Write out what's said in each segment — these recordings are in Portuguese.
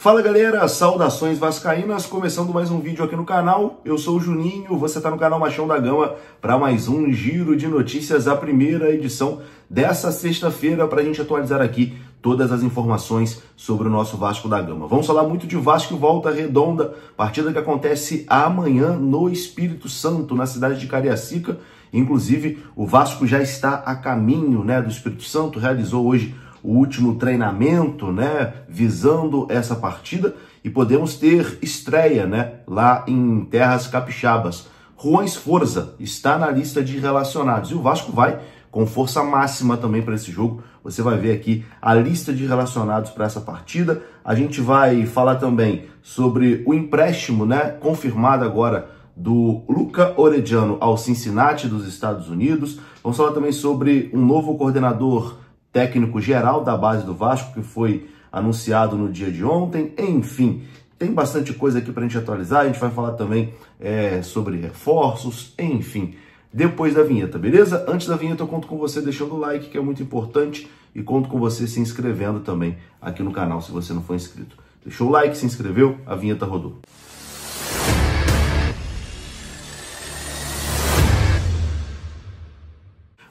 Fala galera, saudações vascaínas, começando mais um vídeo aqui no canal. Eu sou o Juninho, você está no canal Machão da Gama para mais um giro de notícias, a primeira edição dessa sexta-feira para a gente atualizar aqui todas as informações sobre o nosso Vasco da Gama. Vamos falar muito de Vasco Volta Redonda, partida que acontece amanhã no Espírito Santo, na cidade de Cariacica. Inclusive, o Vasco já está a caminho, né, do Espírito Santo, realizou hoje o último treinamento, né, visando essa partida e podemos ter estreia, né, lá em terras capixabas. Juan Esforza está na lista de relacionados e o Vasco vai com força máxima também para esse jogo. Você vai ver aqui a lista de relacionados para essa partida. A gente vai falar também sobre o empréstimo, né, confirmado agora do Luca Orediano ao Cincinnati dos Estados Unidos. Vamos falar também sobre um novo coordenador técnico geral da base do Vasco, que foi anunciado no dia de ontem. Enfim, tem bastante coisa aqui para a gente atualizar. A gente vai falar também é, sobre reforços, enfim, depois da vinheta, beleza? Antes da vinheta, eu conto com você deixando o like, que é muito importante, e conto com você se inscrevendo também aqui no canal, se você não for inscrito. Deixou o like, se inscreveu, a vinheta rodou.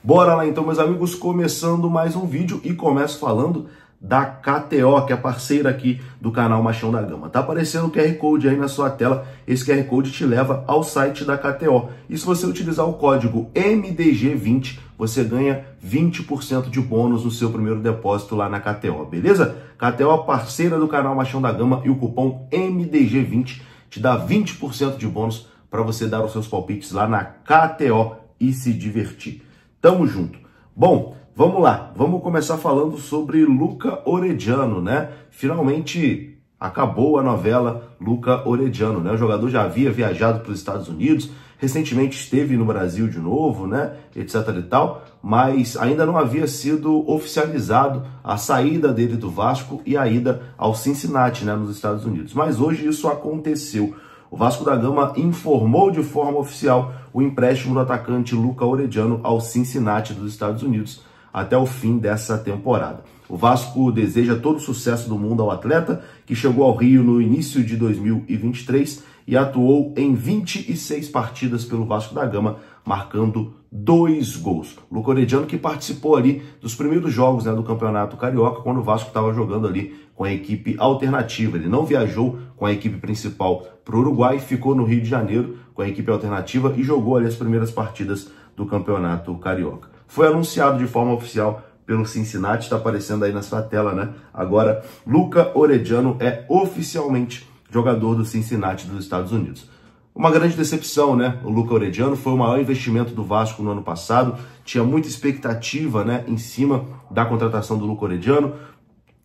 Bora lá então, meus amigos, começando mais um vídeo e começo falando da KTO, que é parceira aqui do canal Machão da Gama. Tá aparecendo o QR Code aí na sua tela. Esse QR Code te leva ao site da KTO. E se você utilizar o código MDG20, você ganha 20% de bônus no seu primeiro depósito lá na KTO, beleza? KTO parceira do canal Machão da Gama e o cupom MDG20 te dá 20% de bônus para você dar os seus palpites lá na KTO e se divertir. Tamo junto. Bom, vamos lá. Vamos começar falando sobre Luca Orediano, né? Finalmente acabou a novela Luca Orediano, né? O jogador já havia viajado para os Estados Unidos, recentemente esteve no Brasil de novo, né? Etc e tal, mas ainda não havia sido oficializado a saída dele do Vasco e a ida ao Cincinnati, né? Nos Estados Unidos. Mas hoje isso aconteceu o Vasco da Gama informou de forma oficial o empréstimo do atacante Luca Orediano ao Cincinnati dos Estados Unidos até o fim dessa temporada. O Vasco deseja todo o sucesso do mundo ao atleta, que chegou ao Rio no início de 2023 e atuou em 26 partidas pelo Vasco da Gama marcando dois gols. Luca Orediano que participou ali dos primeiros jogos né, do Campeonato Carioca, quando o Vasco estava jogando ali com a equipe alternativa. Ele não viajou com a equipe principal para o Uruguai, ficou no Rio de Janeiro com a equipe alternativa e jogou ali as primeiras partidas do Campeonato Carioca. Foi anunciado de forma oficial pelo Cincinnati, está aparecendo aí na sua tela, né? Agora, Luca Orediano é oficialmente jogador do Cincinnati dos Estados Unidos uma grande decepção, né? O Luca Orediano foi o maior investimento do Vasco no ano passado, tinha muita expectativa, né, em cima da contratação do Luca Orediano,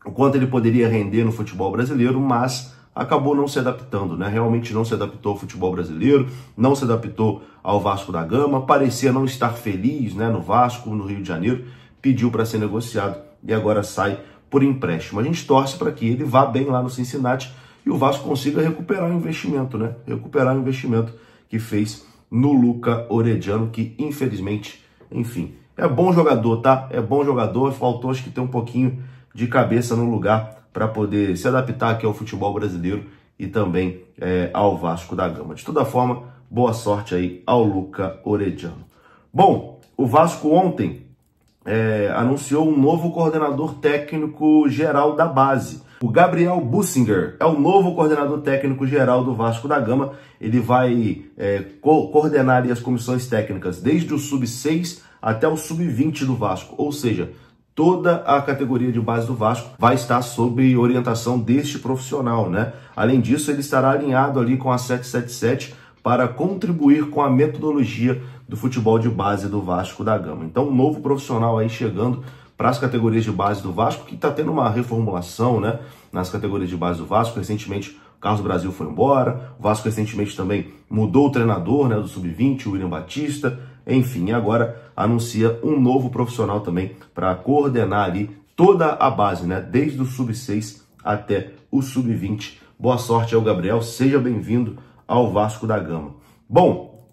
o quanto ele poderia render no futebol brasileiro, mas acabou não se adaptando, né? Realmente não se adaptou ao futebol brasileiro, não se adaptou ao Vasco da Gama, parecia não estar feliz, né, no Vasco, no Rio de Janeiro, pediu para ser negociado e agora sai por empréstimo. A gente torce para que ele vá bem lá no Cincinnati e o Vasco consiga recuperar o investimento, né? Recuperar o investimento que fez no Luca Orediano, que infelizmente, enfim, é bom jogador, tá? É bom jogador, faltou acho que ter um pouquinho de cabeça no lugar para poder se adaptar aqui ao futebol brasileiro e também é, ao Vasco da Gama. De toda forma, boa sorte aí ao Luca Orediano. Bom, o Vasco ontem é, anunciou um novo coordenador técnico geral da base. O Gabriel Bussinger é o novo coordenador técnico geral do Vasco da Gama. Ele vai é, co coordenar as comissões técnicas desde o sub-6 até o sub-20 do Vasco, ou seja, toda a categoria de base do Vasco vai estar sob orientação deste profissional, né? Além disso, ele estará alinhado ali com a 777 para contribuir com a metodologia do futebol de base do Vasco da Gama. Então, um novo profissional aí chegando para as categorias de base do Vasco, que está tendo uma reformulação né, nas categorias de base do Vasco. Recentemente, o Carlos Brasil foi embora, o Vasco recentemente também mudou o treinador né, do Sub-20, o William Batista. Enfim, agora anuncia um novo profissional também para coordenar ali toda a base, né, desde o Sub-6 até o Sub-20. Boa sorte ao Gabriel, seja bem-vindo ao Vasco da Gama. Bom,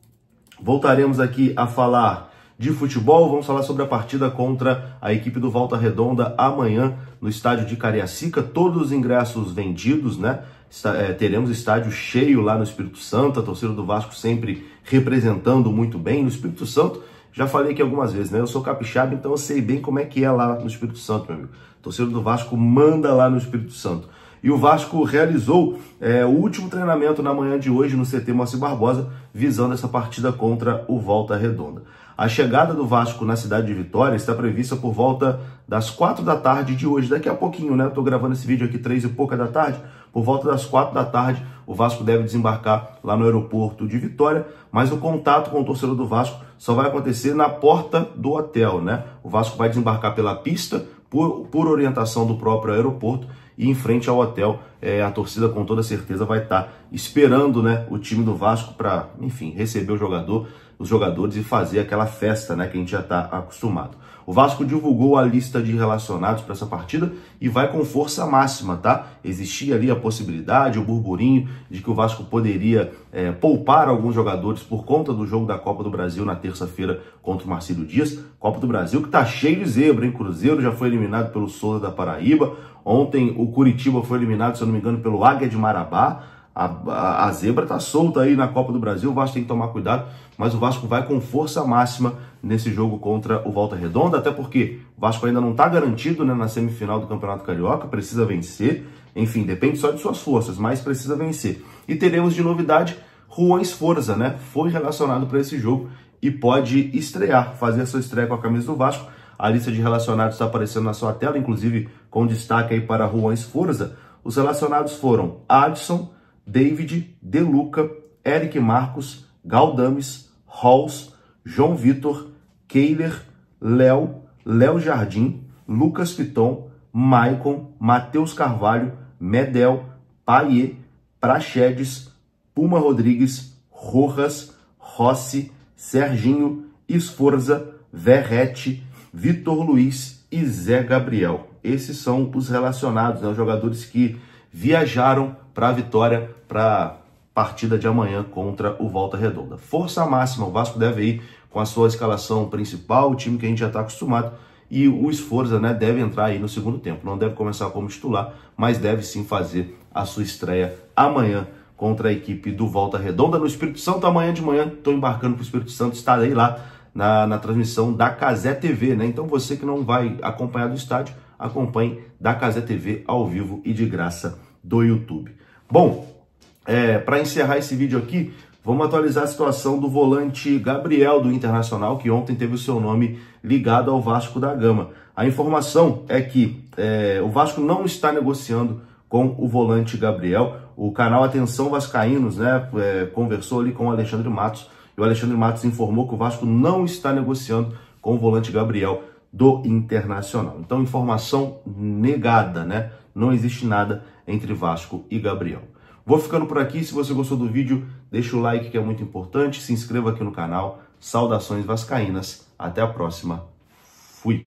voltaremos aqui a falar de futebol. Vamos falar sobre a partida contra a equipe do Volta Redonda amanhã no estádio de Cariacica. Todos os ingressos vendidos, né? Eh, teremos estádio cheio lá no Espírito Santo. A torcida do Vasco sempre representando muito bem no Espírito Santo. Já falei aqui algumas vezes, né? Eu sou capixaba, então eu sei bem como é que é lá no Espírito Santo, meu amigo. A torcida do Vasco manda lá no Espírito Santo. E o Vasco realizou é, o último treinamento na manhã de hoje no CT Moacir Barbosa, visando essa partida contra o Volta Redonda. A chegada do Vasco na cidade de Vitória está prevista por volta das quatro da tarde de hoje. Daqui a pouquinho, né? Estou gravando esse vídeo aqui três e pouca da tarde. Por volta das quatro da tarde, o Vasco deve desembarcar lá no aeroporto de Vitória, mas o contato com o torcedor do Vasco só vai acontecer na porta do hotel, né? O Vasco vai desembarcar pela pista, por, por orientação do próprio aeroporto, e em frente ao hotel é, a torcida com toda certeza vai estar tá esperando né, o time do Vasco para, enfim, receber o jogador os jogadores e fazer aquela festa né, que a gente já está acostumado. O Vasco divulgou a lista de relacionados para essa partida e vai com força máxima, tá? Existia ali a possibilidade, o burburinho de que o Vasco poderia é, poupar alguns jogadores por conta do jogo da Copa do Brasil na terça-feira contra o Marcelo Dias. Copa do Brasil que tá cheio de zebra, hein? Cruzeiro já foi eliminado pelo Souza da Paraíba. Ontem o Curitiba foi eliminado, se eu não me engano, pelo Águia de Marabá. A, a, a zebra está solta aí na Copa do Brasil, o Vasco tem que tomar cuidado, mas o Vasco vai com força máxima nesse jogo contra o Volta Redonda, até porque o Vasco ainda não está garantido né, na semifinal do Campeonato Carioca, precisa vencer, enfim, depende só de suas forças, mas precisa vencer. E teremos de novidade Juan Esforza, né? Foi relacionado para esse jogo e pode estrear, fazer sua estreia com a camisa do Vasco. A lista de relacionados está aparecendo na sua tela, inclusive com destaque aí para Juan Esforza. Os relacionados foram Adson, David, Deluca, Eric Marcos, Galdames, Halls, João Vitor, Keiler, Léo, Léo Jardim, Lucas Piton, Maicon, Matheus Carvalho, Medel, Paier, Praxedes, Puma Rodrigues, Rojas, Rossi, Serginho, Esforza, Verrete, Vitor Luiz e Zé Gabriel. Esses são os relacionados, né, os jogadores que viajaram para a vitória para a partida de amanhã contra o Volta Redonda. Força máxima, o Vasco deve ir com a sua escalação principal, o time que a gente já está acostumado, e o Esforza né, deve entrar aí no segundo tempo. Não deve começar como titular, mas deve sim fazer a sua estreia amanhã contra a equipe do Volta Redonda no Espírito Santo. Amanhã de manhã estou embarcando para o Espírito Santo, estarei lá na, na transmissão da Casé TV. Né? Então você que não vai acompanhar do estádio, acompanhe da Casé TV ao vivo e de graça do YouTube. Bom, é, para encerrar esse vídeo aqui, vamos atualizar a situação do volante Gabriel do Internacional, que ontem teve o seu nome ligado ao Vasco da Gama. A informação é que é, o Vasco não está negociando com o volante Gabriel. O canal Atenção Vascaínos né, é, conversou ali com o Alexandre Matos e o Alexandre Matos informou que o Vasco não está negociando com o volante Gabriel do Internacional. Então, informação negada, né? Não existe nada entre Vasco e Gabriel. Vou ficando por aqui. Se você gostou do vídeo, deixa o like que é muito importante, se inscreva aqui no canal. Saudações vascaínas. Até a próxima.